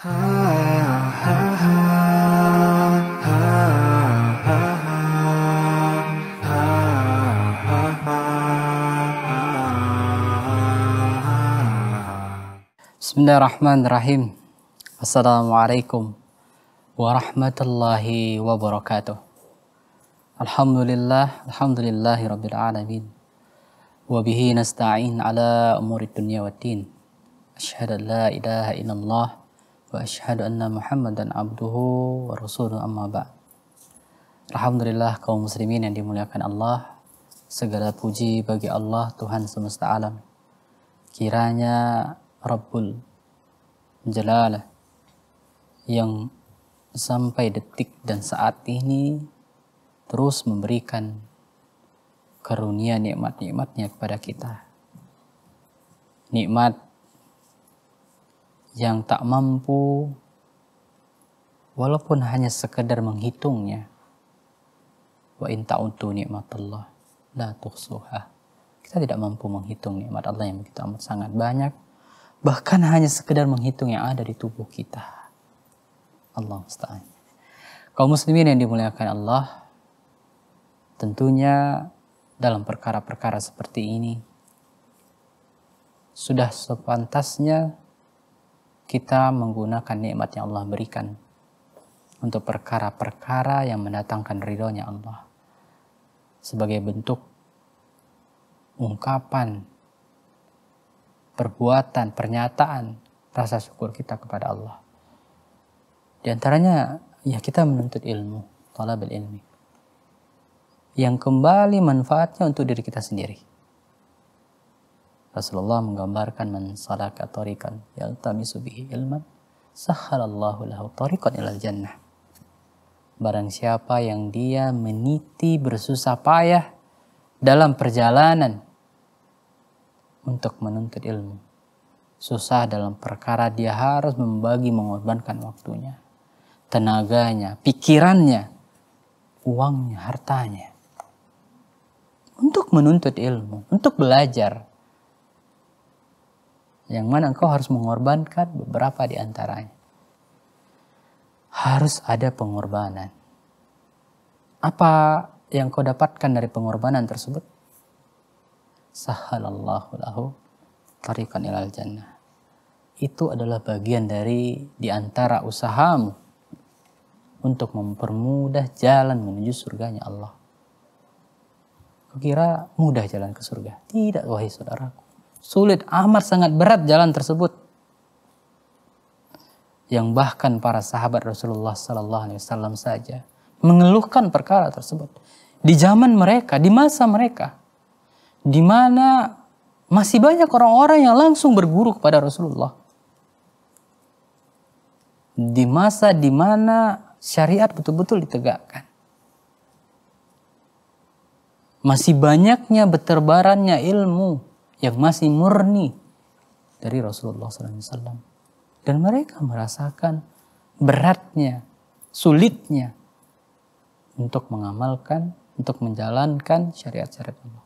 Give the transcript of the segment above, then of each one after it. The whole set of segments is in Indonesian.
بسم الله الرحمن الرحيم السلام عليكم ورحمة الله وبركاته الحمد لله الحمد لله رب العالمين وبه نستعين على أمور الدنيا والدين أشهد أن لا إله إلا الله وأشهد أن abduhu wa ورسوله amma ba Alhamdulillah kaum muslimin yang dimuliakan Allah Segala puji bagi Allah Tuhan semesta alam Kiranya Rabbul Jalalah Yang sampai detik dan saat ini Terus memberikan karunia nikmat-nikmatnya kepada kita Nikmat yang tak mampu walaupun hanya sekedar menghitungnya. Wa in ta'udu nikmatullah la tuhsuha. Kita tidak mampu menghitung nikmat Allah yang begitu amat sangat banyak. Bahkan hanya sekedar menghitung yang ada di tubuh kita. Allah musta'an. Kaum muslimin yang dimuliakan Allah, tentunya dalam perkara-perkara seperti ini, sudah sepantasnya kita menggunakan nikmat yang Allah berikan untuk perkara-perkara yang mendatangkan ridhonya Allah sebagai bentuk ungkapan, perbuatan, pernyataan rasa syukur kita kepada Allah. Di antaranya ya kita menuntut ilmu, talabul ilmi. Yang kembali manfaatnya untuk diri kita sendiri. Rasulullah menggambarkan man salaka tariqan yaltamisu bihi ilman sahhalallahu lahu tariqan ilal jannah. Barang siapa yang dia meniti bersusah payah dalam perjalanan untuk menuntut ilmu. Susah dalam perkara dia harus membagi mengorbankan waktunya, tenaganya, pikirannya, uangnya, hartanya. Untuk menuntut ilmu, untuk belajar, yang mana engkau harus mengorbankan beberapa di antaranya. Harus ada pengorbanan. Apa yang kau dapatkan dari pengorbanan tersebut? Sahalallahu lahu tarikan ilal jannah. Itu adalah bagian dari di antara usahamu untuk mempermudah jalan menuju surganya Allah. Kukira mudah jalan ke surga. Tidak, wahai saudaraku. Sulit, amat sangat berat jalan tersebut. Yang bahkan para sahabat Rasulullah Sallallahu Alaihi Wasallam saja mengeluhkan perkara tersebut di zaman mereka, di masa mereka, di mana masih banyak orang-orang yang langsung berguru kepada Rasulullah. Di masa di mana syariat betul-betul ditegakkan. Masih banyaknya beterbarannya ilmu yang masih murni dari Rasulullah SAW. Dan mereka merasakan beratnya, sulitnya untuk mengamalkan, untuk menjalankan syariat-syariat Allah.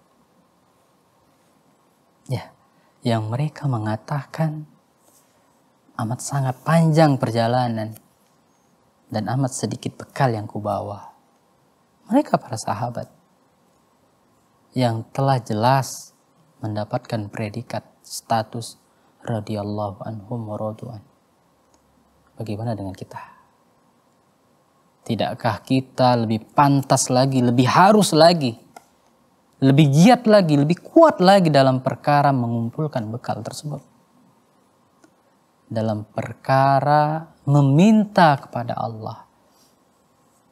Ya, yang mereka mengatakan amat sangat panjang perjalanan dan amat sedikit bekal yang kubawa. Mereka para sahabat yang telah jelas mendapatkan predikat status radhiyallahu anhum waradu'an. Bagaimana dengan kita? Tidakkah kita lebih pantas lagi, lebih harus lagi, lebih giat lagi, lebih kuat lagi dalam perkara mengumpulkan bekal tersebut? Dalam perkara meminta kepada Allah,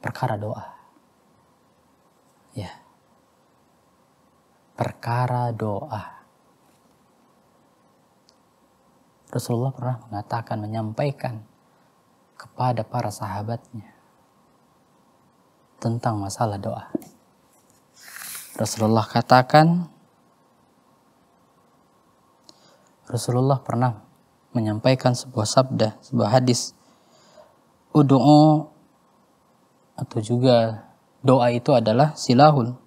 perkara doa. Ya perkara doa. Rasulullah pernah mengatakan, menyampaikan kepada para sahabatnya tentang masalah doa. Rasulullah katakan, Rasulullah pernah menyampaikan sebuah sabda, sebuah hadis. Udu'u atau juga doa itu adalah silahul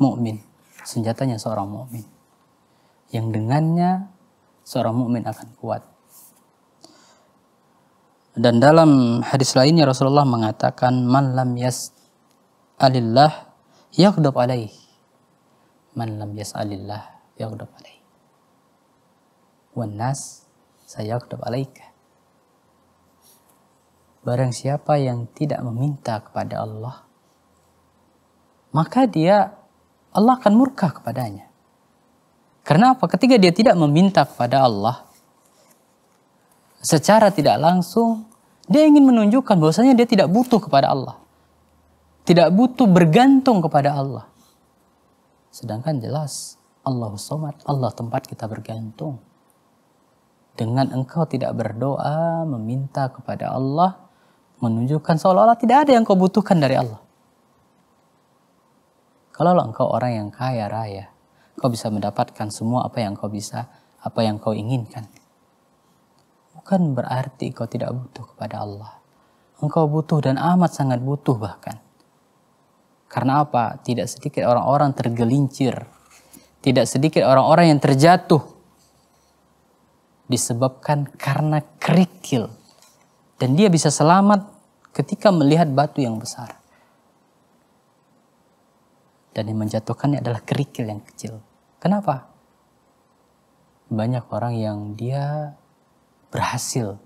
mukmin senjatanya seorang mukmin yang dengannya seorang mukmin akan kuat. Dan dalam hadis lainnya Rasulullah mengatakan man lam yas alillah yaghdab alaih. Man lam yas alillah yaghdab alaih. Wan nas sayaghdab alaika. Barang siapa yang tidak meminta kepada Allah, maka dia Allah akan murka kepadanya. Karena apa? Ketika dia tidak meminta kepada Allah, secara tidak langsung, dia ingin menunjukkan bahwasanya dia tidak butuh kepada Allah. Tidak butuh bergantung kepada Allah. Sedangkan jelas, Allah Somad, Allah tempat kita bergantung. Dengan engkau tidak berdoa, meminta kepada Allah, menunjukkan seolah-olah tidak ada yang kau butuhkan dari Allah. Kalau engkau orang yang kaya raya, kau bisa mendapatkan semua apa yang kau bisa, apa yang kau inginkan. Bukan berarti kau tidak butuh kepada Allah. Engkau butuh dan amat sangat butuh bahkan. Karena apa? Tidak sedikit orang-orang tergelincir. Tidak sedikit orang-orang yang terjatuh. Disebabkan karena kerikil. Dan dia bisa selamat ketika melihat batu yang besar dan yang menjatuhkannya adalah kerikil yang kecil. Kenapa? Banyak orang yang dia berhasil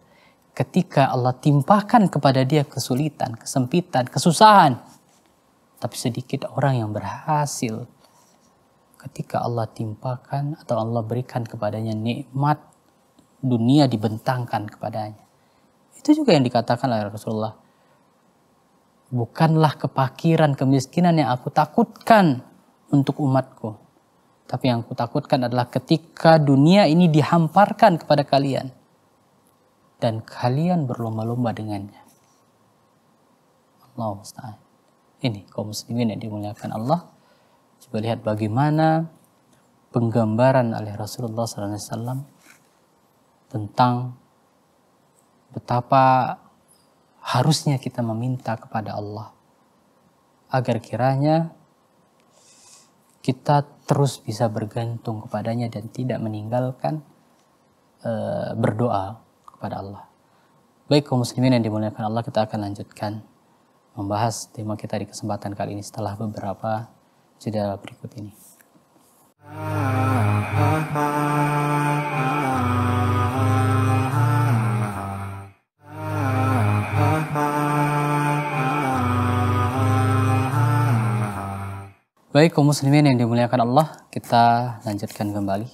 ketika Allah timpakan kepada dia kesulitan, kesempitan, kesusahan. Tapi sedikit orang yang berhasil ketika Allah timpakan atau Allah berikan kepadanya nikmat dunia dibentangkan kepadanya. Itu juga yang dikatakan oleh Rasulullah Bukanlah kepakiran, kemiskinan yang aku takutkan untuk umatku. Tapi yang aku takutkan adalah ketika dunia ini dihamparkan kepada kalian. Dan kalian berlomba-lomba dengannya. Allah musta'an. Ini kaum muslimin yang dimuliakan Allah. Coba lihat bagaimana penggambaran oleh Rasulullah SAW tentang betapa harusnya kita meminta kepada Allah agar kiranya kita terus bisa bergantung kepadanya dan tidak meninggalkan e, berdoa kepada Allah. Baik kaum muslimin yang dimuliakan Allah, kita akan lanjutkan membahas tema kita di kesempatan kali ini setelah beberapa jeda berikut ini. Ah. Baik, kaum muslimin yang dimuliakan Allah, kita lanjutkan kembali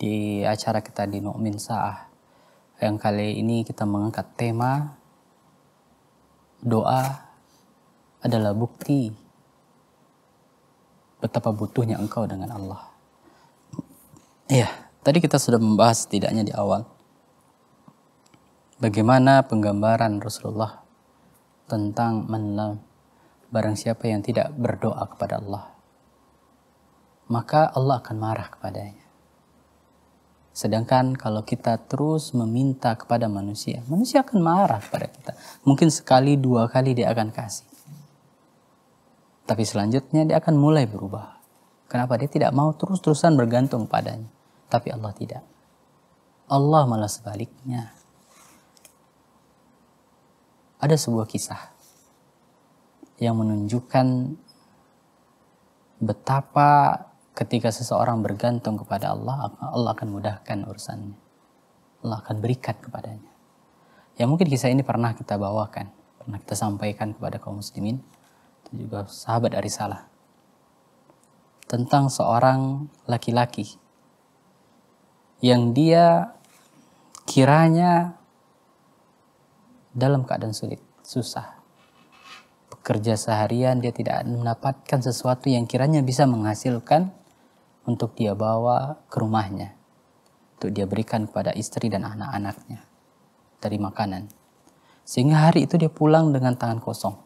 di acara kita di Nu'min Sa'ah. Yang kali ini kita mengangkat tema doa adalah bukti betapa butuhnya engkau dengan Allah. Iya, tadi kita sudah membahas tidaknya di awal bagaimana penggambaran Rasulullah tentang menlam barang siapa yang tidak berdoa kepada Allah, maka Allah akan marah kepadanya. Sedangkan kalau kita terus meminta kepada manusia, manusia akan marah kepada kita. Mungkin sekali dua kali dia akan kasih. Tapi selanjutnya dia akan mulai berubah. Kenapa? Dia tidak mau terus-terusan bergantung padanya. Tapi Allah tidak. Allah malah sebaliknya. Ada sebuah kisah yang menunjukkan betapa ketika seseorang bergantung kepada Allah, Allah akan mudahkan urusannya. Allah akan berikan kepadanya. Ya mungkin kisah ini pernah kita bawakan, pernah kita sampaikan kepada kaum muslimin, dan juga sahabat dari salah. Tentang seorang laki-laki yang dia kiranya dalam keadaan sulit, susah kerja seharian dia tidak mendapatkan sesuatu yang kiranya bisa menghasilkan untuk dia bawa ke rumahnya untuk dia berikan kepada istri dan anak-anaknya dari makanan. Sehingga hari itu dia pulang dengan tangan kosong.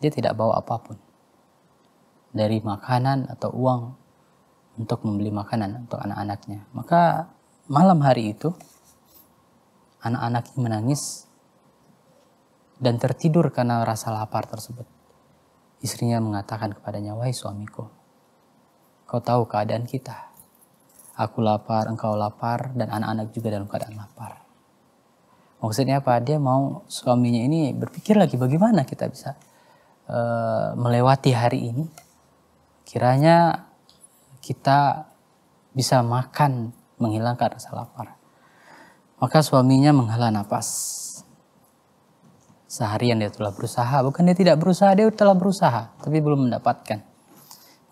Dia tidak bawa apapun dari makanan atau uang untuk membeli makanan untuk anak-anaknya. Maka malam hari itu anak-anaknya menangis dan tertidur karena rasa lapar tersebut. Istrinya mengatakan kepadanya, "Wahai suamiku, kau tahu keadaan kita. Aku lapar, engkau lapar, dan anak-anak juga dalam keadaan lapar." Maksudnya apa? Dia mau suaminya ini berpikir lagi bagaimana kita bisa uh, melewati hari ini. Kiranya kita bisa makan menghilangkan rasa lapar. Maka suaminya menghela nafas seharian dia telah berusaha. Bukan dia tidak berusaha, dia telah berusaha. Tapi belum mendapatkan.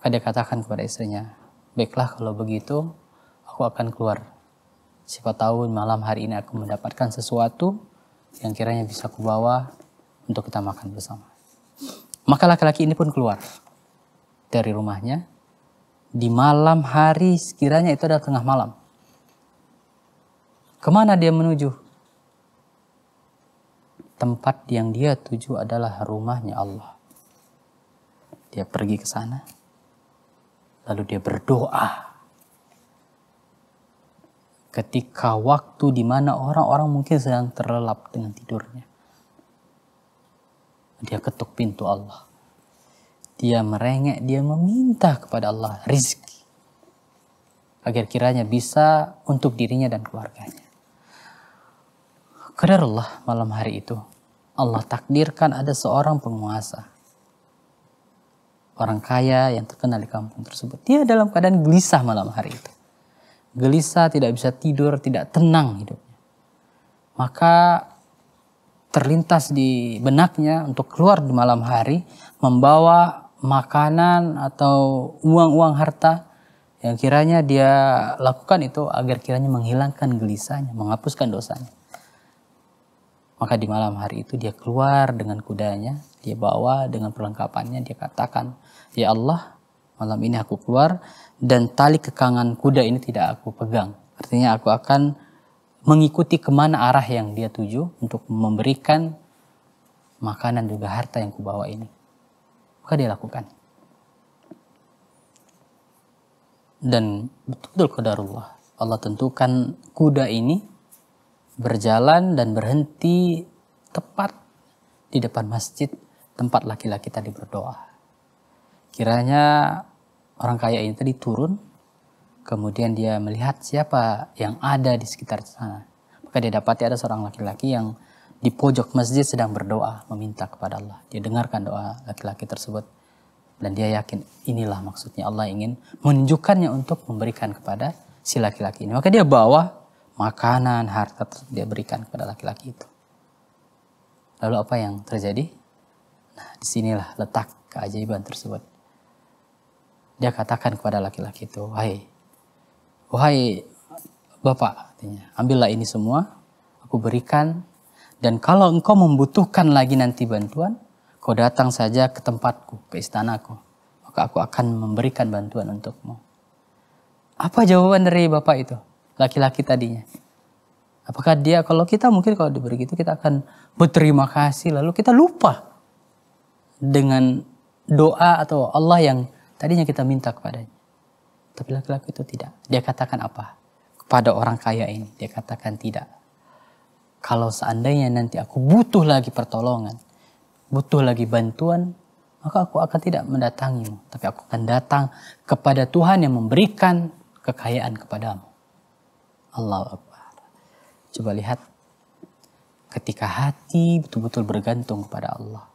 Maka dia katakan kepada istrinya, baiklah kalau begitu aku akan keluar. Siapa tahu malam hari ini aku mendapatkan sesuatu yang kiranya bisa kubawa untuk kita makan bersama. Maka laki-laki ini pun keluar dari rumahnya. Di malam hari sekiranya itu adalah tengah malam. Kemana dia menuju? tempat yang dia tuju adalah rumahnya Allah. Dia pergi ke sana, lalu dia berdoa. Ketika waktu di mana orang-orang mungkin sedang terlelap dengan tidurnya. Dia ketuk pintu Allah. Dia merengek, dia meminta kepada Allah rizki. Agar kiranya bisa untuk dirinya dan keluarganya. Qadarullah malam hari itu, Allah takdirkan ada seorang penguasa. Orang kaya yang terkenal di kampung tersebut. Dia dalam keadaan gelisah malam hari itu. Gelisah, tidak bisa tidur, tidak tenang hidupnya. Maka terlintas di benaknya untuk keluar di malam hari membawa makanan atau uang-uang harta yang kiranya dia lakukan itu agar kiranya menghilangkan gelisahnya, menghapuskan dosanya. Maka di malam hari itu dia keluar dengan kudanya, dia bawa dengan perlengkapannya, dia katakan, Ya Allah, malam ini aku keluar dan tali kekangan kuda ini tidak aku pegang. Artinya aku akan mengikuti kemana arah yang dia tuju untuk memberikan makanan juga harta yang kubawa ini. Maka dia lakukan. Dan betul-betul kudarullah. Allah tentukan kuda ini berjalan dan berhenti tepat di depan masjid tempat laki-laki tadi berdoa. Kiranya orang kaya ini tadi turun, kemudian dia melihat siapa yang ada di sekitar sana. Maka dia dapati ada seorang laki-laki yang di pojok masjid sedang berdoa meminta kepada Allah. Dia dengarkan doa laki-laki tersebut dan dia yakin inilah maksudnya Allah ingin menunjukkannya untuk memberikan kepada si laki-laki ini. Maka dia bawa makanan, harta dia berikan kepada laki-laki itu. Lalu apa yang terjadi? Nah, disinilah letak keajaiban tersebut. Dia katakan kepada laki-laki itu, wahai, wahai bapak, artinya, ambillah ini semua, aku berikan, dan kalau engkau membutuhkan lagi nanti bantuan, kau datang saja ke tempatku, ke istanaku, maka aku akan memberikan bantuan untukmu. Apa jawaban dari bapak itu? laki-laki tadinya. Apakah dia kalau kita mungkin kalau diberi gitu kita akan berterima kasih lalu kita lupa dengan doa atau Allah yang tadinya kita minta kepadanya. Tapi laki-laki itu tidak. Dia katakan apa? Kepada orang kaya ini dia katakan tidak. Kalau seandainya nanti aku butuh lagi pertolongan, butuh lagi bantuan, maka aku akan tidak mendatangimu, tapi aku akan datang kepada Tuhan yang memberikan kekayaan kepadamu. Allah Akbar. Coba lihat ketika hati betul-betul bergantung kepada Allah.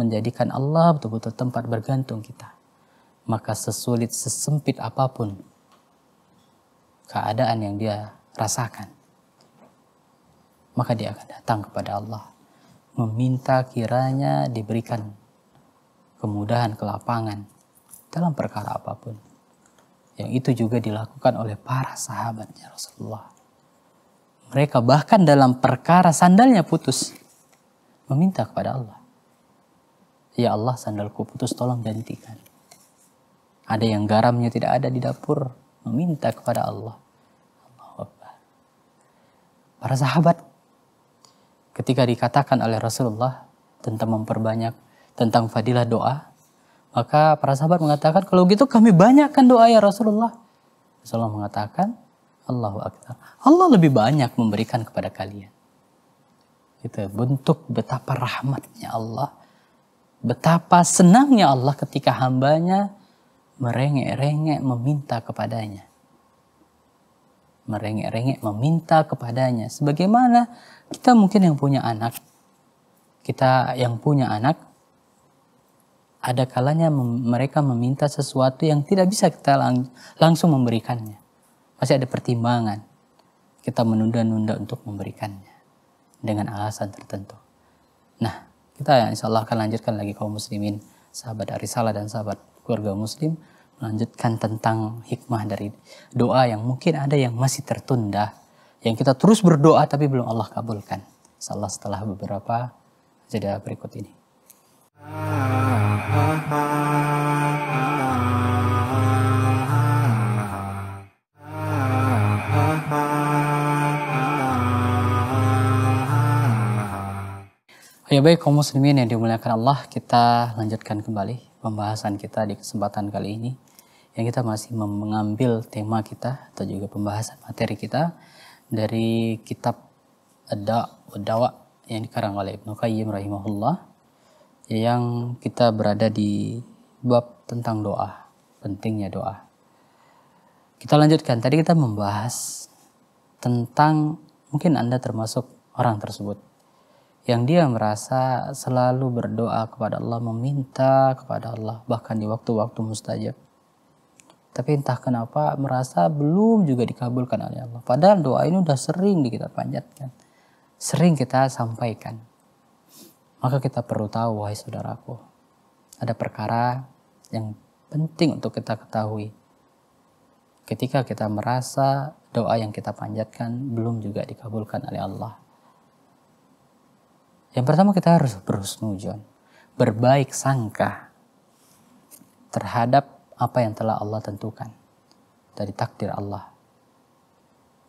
Menjadikan Allah betul-betul tempat bergantung kita. Maka sesulit, sesempit apapun keadaan yang dia rasakan. Maka dia akan datang kepada Allah. Meminta kiranya diberikan kemudahan, kelapangan dalam perkara apapun. Yang itu juga dilakukan oleh para sahabatnya Rasulullah. Mereka bahkan dalam perkara sandalnya putus. Meminta kepada Allah. Ya Allah sandalku putus tolong gantikan. Ada yang garamnya tidak ada di dapur. Meminta kepada Allah. Para sahabat ketika dikatakan oleh Rasulullah tentang memperbanyak tentang fadilah doa maka para sahabat mengatakan, kalau gitu kami banyakkan doa ya Rasulullah. Rasulullah mengatakan, Allahu Akbar. Allah lebih banyak memberikan kepada kalian. Itu bentuk betapa rahmatnya Allah. Betapa senangnya Allah ketika hambanya merengek-rengek meminta kepadanya. Merengek-rengek meminta kepadanya. Sebagaimana kita mungkin yang punya anak. Kita yang punya anak ada kalanya mereka meminta sesuatu yang tidak bisa kita lang langsung memberikannya. Masih ada pertimbangan. Kita menunda-nunda untuk memberikannya dengan alasan tertentu. Nah, kita insya Allah akan lanjutkan lagi kaum muslimin, sahabat arisala dan sahabat keluarga muslim melanjutkan tentang hikmah dari doa yang mungkin ada yang masih tertunda yang kita terus berdoa tapi belum Allah kabulkan. Allah setelah beberapa jeda berikut ini. Ah. Ya baik kaum muslimin yang dimuliakan Allah, kita lanjutkan kembali pembahasan kita di kesempatan kali ini yang kita masih mengambil tema kita atau juga pembahasan materi kita dari kitab Ad-Dawa yang dikarang oleh Ibnu Qayyim rahimahullah yang kita berada di bab tentang doa, pentingnya doa. Kita lanjutkan, tadi kita membahas tentang mungkin Anda termasuk orang tersebut yang dia merasa selalu berdoa kepada Allah, meminta kepada Allah, bahkan di waktu-waktu mustajab. Tapi entah kenapa merasa belum juga dikabulkan oleh Allah. Padahal doa ini sudah sering kita panjatkan. Sering kita sampaikan. Maka kita perlu tahu, wahai saudaraku. Ada perkara yang penting untuk kita ketahui. Ketika kita merasa doa yang kita panjatkan belum juga dikabulkan oleh Allah yang pertama kita harus berhusnujon, berbaik sangka terhadap apa yang telah Allah tentukan dari takdir Allah.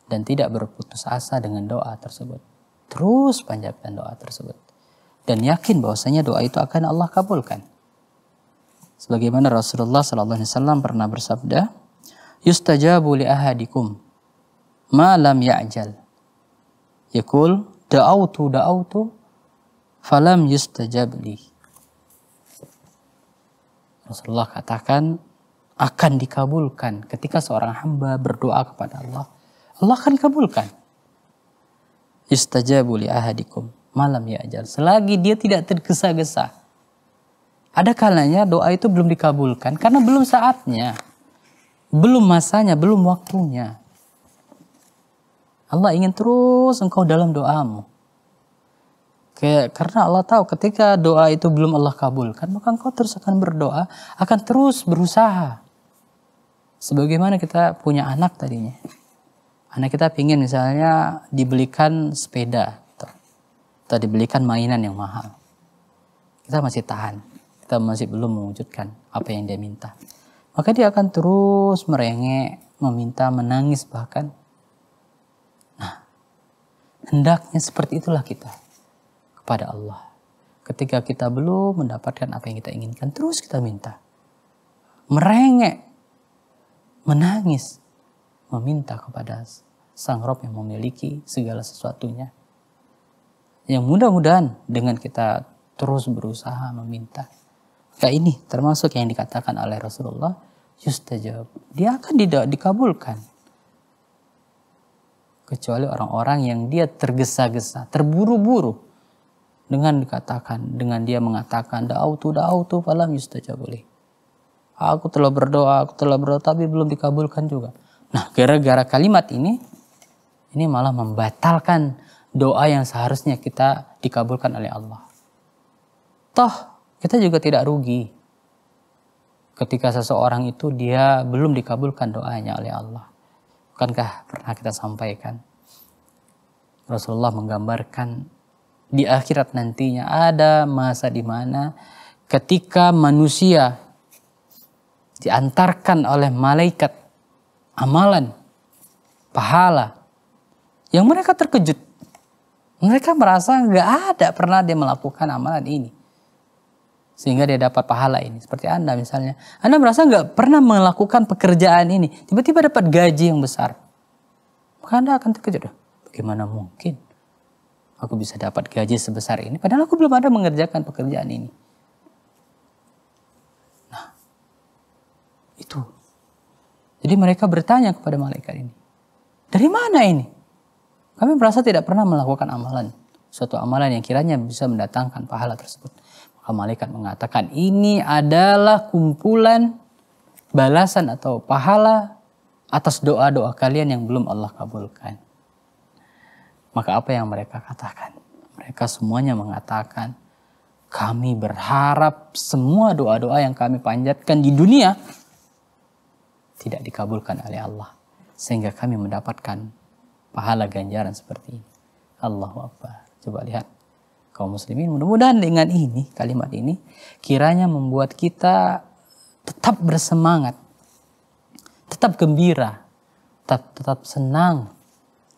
Dan tidak berputus asa dengan doa tersebut. Terus panjatkan doa tersebut. Dan yakin bahwasanya doa itu akan Allah kabulkan. Sebagaimana Rasulullah SAW pernah bersabda, Yustajabu li ahadikum ma lam ya'jal. Yakul da'autu da'autu falam yustajab li. Rasulullah katakan akan dikabulkan ketika seorang hamba berdoa kepada Allah. Allah akan kabulkan. Yustajabu li ahadikum malam ya ajal. Selagi dia tidak tergesa-gesa. Ada kalanya doa itu belum dikabulkan karena belum saatnya. Belum masanya, belum waktunya. Allah ingin terus engkau dalam doamu. Kayak, karena Allah tahu ketika doa itu belum Allah kabulkan, maka engkau terus akan berdoa, akan terus berusaha. Sebagaimana kita punya anak tadinya. Anak kita pingin misalnya dibelikan sepeda gitu. atau dibelikan mainan yang mahal. Kita masih tahan, kita masih belum mewujudkan apa yang dia minta. Maka dia akan terus merengek, meminta, menangis bahkan. Nah, hendaknya seperti itulah kita kepada Allah. Ketika kita belum mendapatkan apa yang kita inginkan, terus kita minta. Merengek, menangis, meminta kepada Sang Rob yang memiliki segala sesuatunya. Yang mudah-mudahan dengan kita terus berusaha meminta. ya ini termasuk yang dikatakan oleh Rasulullah, yustajab. Dia akan tidak dikabulkan kecuali orang-orang yang dia tergesa-gesa, terburu-buru dengan dikatakan dengan dia mengatakan da'autu da'autu falam yustajaboleh aku telah berdoa aku telah berdoa tapi belum dikabulkan juga nah gara-gara kalimat ini ini malah membatalkan doa yang seharusnya kita dikabulkan oleh Allah toh kita juga tidak rugi ketika seseorang itu dia belum dikabulkan doanya oleh Allah bukankah pernah kita sampaikan Rasulullah menggambarkan di akhirat nantinya ada masa di mana ketika manusia diantarkan oleh malaikat amalan pahala yang mereka terkejut mereka merasa nggak ada pernah dia melakukan amalan ini sehingga dia dapat pahala ini seperti anda misalnya anda merasa nggak pernah melakukan pekerjaan ini tiba-tiba dapat gaji yang besar maka anda akan terkejut bagaimana mungkin aku bisa dapat gaji sebesar ini. Padahal aku belum ada mengerjakan pekerjaan ini. Nah, itu. Jadi mereka bertanya kepada malaikat ini, dari mana ini? Kami merasa tidak pernah melakukan amalan. Suatu amalan yang kiranya bisa mendatangkan pahala tersebut. Maka malaikat mengatakan ini adalah kumpulan balasan atau pahala atas doa-doa kalian yang belum Allah kabulkan. Maka apa yang mereka katakan? Mereka semuanya mengatakan, kami berharap semua doa-doa yang kami panjatkan di dunia tidak dikabulkan oleh Allah. Sehingga kami mendapatkan pahala ganjaran seperti ini. Allahu Akbar. Coba lihat kaum muslimin. Mudah-mudahan dengan ini, kalimat ini, kiranya membuat kita tetap bersemangat, tetap gembira, tetap, tetap senang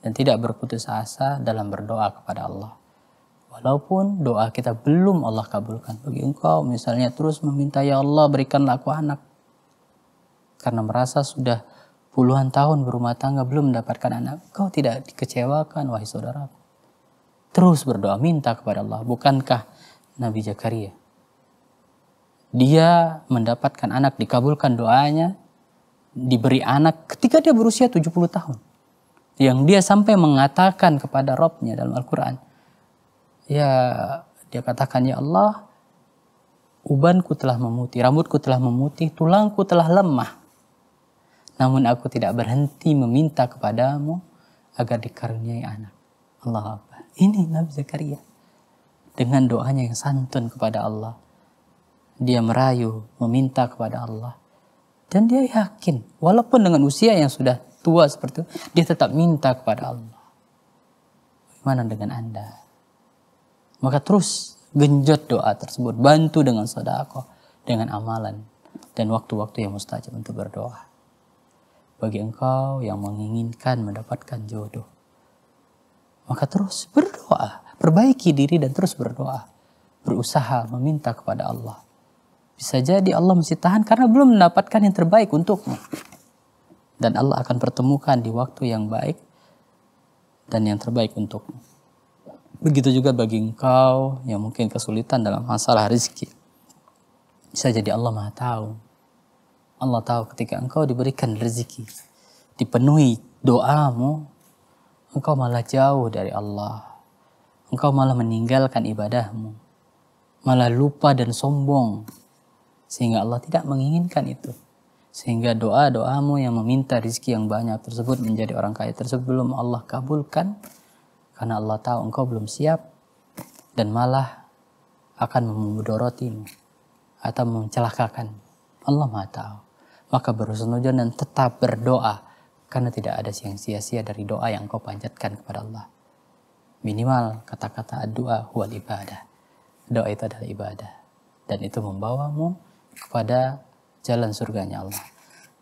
dan tidak berputus asa dalam berdoa kepada Allah. Walaupun doa kita belum Allah kabulkan. Bagi engkau misalnya terus meminta, Ya Allah berikanlah aku anak. Karena merasa sudah puluhan tahun berumah tangga belum mendapatkan anak. Kau tidak dikecewakan, wahai saudara. Terus berdoa, minta kepada Allah. Bukankah Nabi Zakaria? Dia mendapatkan anak, dikabulkan doanya, diberi anak ketika dia berusia 70 tahun. Yang dia sampai mengatakan kepada Robnya dalam Al-Quran. Ya dia katakan ya Allah ubanku telah memutih, rambutku telah memutih, tulangku telah lemah. Namun aku tidak berhenti meminta kepadamu agar dikaruniai anak. Allah Akbar. Ini Nabi Zakaria. Dengan doanya yang santun kepada Allah. Dia merayu, meminta kepada Allah. Dan dia yakin, walaupun dengan usia yang sudah tua seperti itu, dia tetap minta kepada Allah. Bagaimana dengan Anda? Maka terus genjot doa tersebut, bantu dengan sodako, dengan amalan, dan waktu-waktu yang mustajab untuk berdoa. Bagi engkau yang menginginkan mendapatkan jodoh, maka terus berdoa, perbaiki diri dan terus berdoa, berusaha meminta kepada Allah. Bisa jadi Allah mesti tahan karena belum mendapatkan yang terbaik untukmu dan Allah akan pertemukan di waktu yang baik dan yang terbaik untukmu. Begitu juga bagi engkau yang mungkin kesulitan dalam masalah rezeki. Bisa jadi Allah Maha tahu. Allah tahu ketika engkau diberikan rezeki, dipenuhi doamu, engkau malah jauh dari Allah. Engkau malah meninggalkan ibadahmu. Malah lupa dan sombong. Sehingga Allah tidak menginginkan itu. Sehingga doa-doamu yang meminta rizki yang banyak tersebut menjadi orang kaya tersebut belum Allah kabulkan. Karena Allah tahu engkau belum siap dan malah akan memudorotimu atau mencelakakan. Allah maha tahu. Maka berhusnuzon dan tetap berdoa karena tidak ada yang sia-sia dari doa yang kau panjatkan kepada Allah. Minimal kata-kata doa huwal ibadah. Doa itu adalah ibadah. Dan itu membawamu kepada jalan surganya Allah.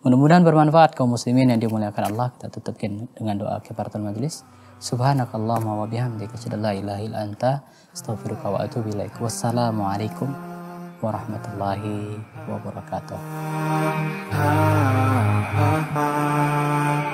Mudah-mudahan bermanfaat kaum muslimin yang dimuliakan Allah. Kita tutupkan dengan doa kefaratul majlis. Subhanakallahumma wa bihamdika asyhadu la ilaha illa anta astaghfiruka wa atubu ilaik. Wassalamualaikum warahmatullahi wabarakatuh.